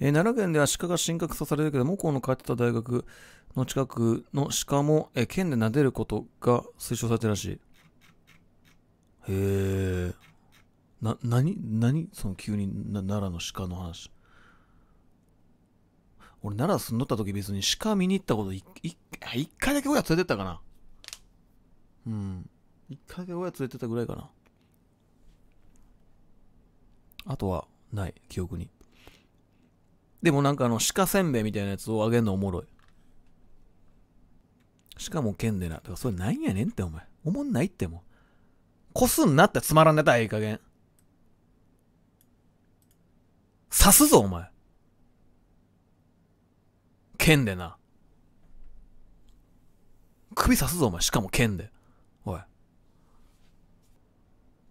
えー、奈良県では鹿が神格とされるけど、母校の通ってた大学の近くの鹿も、えー、県で撫でることが推奨されてるらしい。へえ。な、なに、なにその急に奈良の鹿の話。俺奈良住んどった時別に鹿見に行ったこと一回だけ親連れてったかな。うん。一回だけ親連れてったぐらいかな。あとはない、記憶に。でもなんかあの鹿せんべいみたいなやつをあげんのおもろい。しかも剣でな。とか、それなんやねんってお前。おもんないってもう。こすんなってつまらんたらええ加減。刺すぞお前。剣でな。首刺すぞお前。しかも剣で。おい。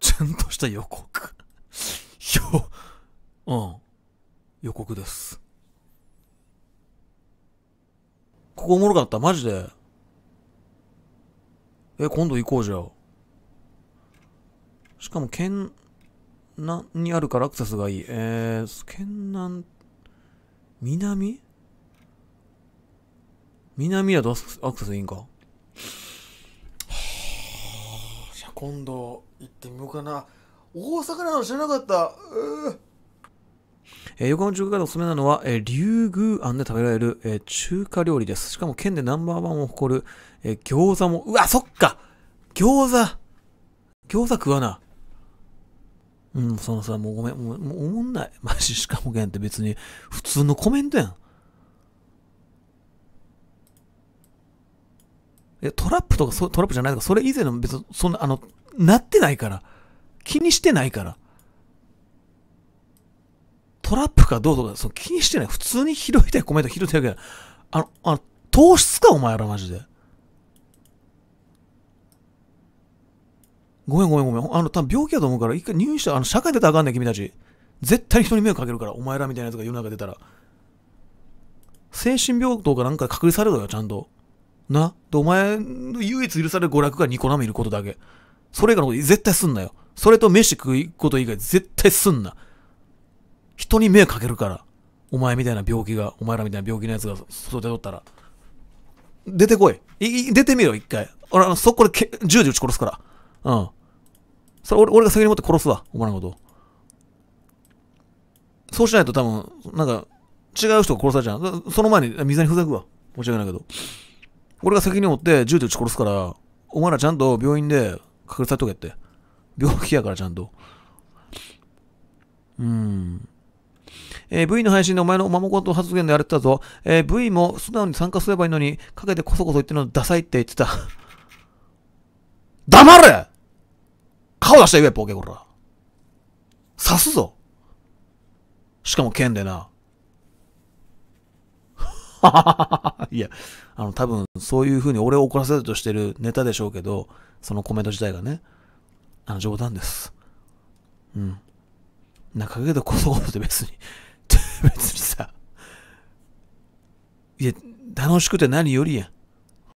ちゃんとした予告。よ、うん。予告です。ここおもろかった、マジで。え、今度行こうじゃ。しかも、県南にあるからアクセスがいい。えー、県南、南南やとアクセスいいんか。はあ、じゃあ今度行ってみようかな。大阪なの知らなかった。うーえー、横浜中華街でおすすめなのは、えー、竜宮ンで食べられる、えー、中華料理です。しかも県でナンバーワンを誇る、えー、餃子も、うわ、そっか餃子餃子食わな。うん、そのさ、もうごめん、もう、もうおもんない。マジ、しかもけんって別に、普通のコメントやん。いや、トラップとか、トラップじゃないとか、それ以前の別に、そんな、あの、なってないから。気にしてないから。トラップかどうとか、その気にしてない。普通に拾いたいコメント拾いたいけど、あの、あの、糖質かお前らマジで。ごめんごめんごめん。あの、多分病気だと思うから、一回入院したら、あの、社会出たらあかんねん、君たち。絶対人に迷惑かけるから、お前らみたいなやつが世の中出たら。精神病棟かなんか隔離されろよ、ちゃんと。な。で、お前の唯一許される娯楽がニコ生いることだけ。それ以外のこと絶対すんなよ。それと飯食うこと以外絶対すんな。人に迷惑かけるから。お前みたいな病気が、お前らみたいな病気のやつが育てとったら。出てこい。い出てみろ、一回。俺、あそこでけ銃で撃ち殺すから。うん。それ俺、俺が責任持って殺すわ。お前のこと。そうしないと多分、なんか、違う人が殺されちゃう。その前に、水にふざくわ。申し訳ないけど。俺が責任持って銃で撃ち殺すから、お前らちゃんと病院で隠されとけって。病気やからちゃんと。うん。えー、V の配信でお前のおままごと発言でやれてたぞ。えー、V も素直に参加すればいいのに、かけてこそこそ言ってるのダサいって言ってた。黙れ顔出して言え、ポケコラ。刺すぞ。しかも剣でな。いや、あの、多分、そういう風に俺を怒らせるとしてるネタでしょうけど、そのコメント自体がね、あの、冗談です。うん。な、かけどこそこそで別に別にさいや楽しくて何よりやん